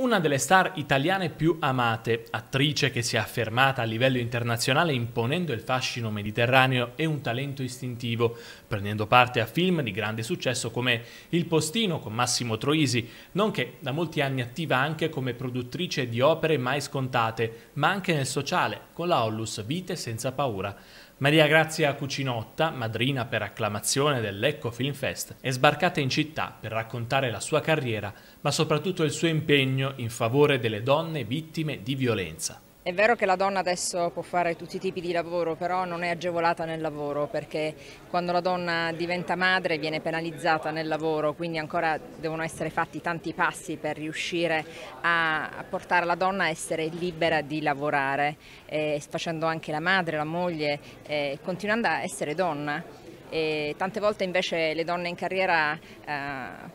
Una delle star italiane più amate, attrice che si è affermata a livello internazionale imponendo il fascino mediterraneo e un talento istintivo, prendendo parte a film di grande successo come Il Postino con Massimo Troisi, nonché da molti anni attiva anche come produttrice di opere mai scontate, ma anche nel sociale, con la Ollus Vite senza paura. Maria Grazia Cucinotta, madrina per acclamazione dell'Ecco Film Fest, è sbarcata in città per raccontare la sua carriera, ma soprattutto il suo impegno in favore delle donne vittime di violenza. È vero che la donna adesso può fare tutti i tipi di lavoro, però non è agevolata nel lavoro perché quando la donna diventa madre viene penalizzata nel lavoro, quindi ancora devono essere fatti tanti passi per riuscire a portare la donna a essere libera di lavorare, eh, facendo anche la madre, la moglie, eh, continuando a essere donna e tante volte invece le donne in carriera eh,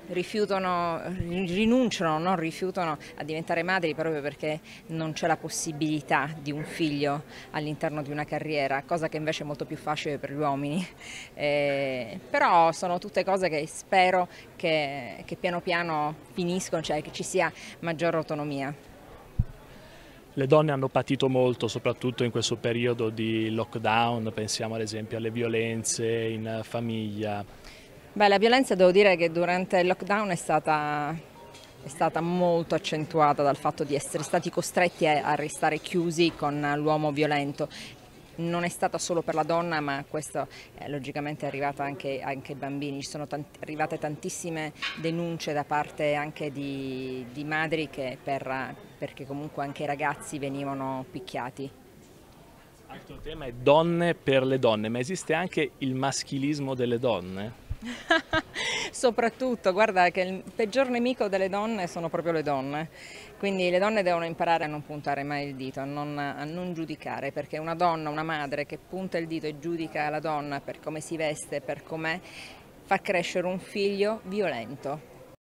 rifiutano, rinunciano, non rifiutano a diventare madri proprio perché non c'è la possibilità di un figlio all'interno di una carriera, cosa che invece è molto più facile per gli uomini. Eh, però sono tutte cose che spero che, che piano piano finiscono, cioè che ci sia maggiore autonomia. Le donne hanno patito molto, soprattutto in questo periodo di lockdown, pensiamo ad esempio alle violenze in famiglia. Beh, la violenza devo dire che durante il lockdown è stata, è stata molto accentuata dal fatto di essere stati costretti a, a restare chiusi con l'uomo violento non è stata solo per la donna ma questo è logicamente è arrivata anche, anche, ai bambini, ci sono tanti, arrivate tantissime denunce da parte anche di, di madri che per, perché comunque anche i ragazzi venivano picchiati. Altro tema è donne per le donne, ma esiste anche il maschilismo delle donne? Soprattutto, guarda che il peggior nemico delle donne sono proprio le donne, quindi le donne devono imparare a non puntare mai il dito, a non, a non giudicare, perché una donna, una madre che punta il dito e giudica la donna per come si veste, per com'è, fa crescere un figlio violento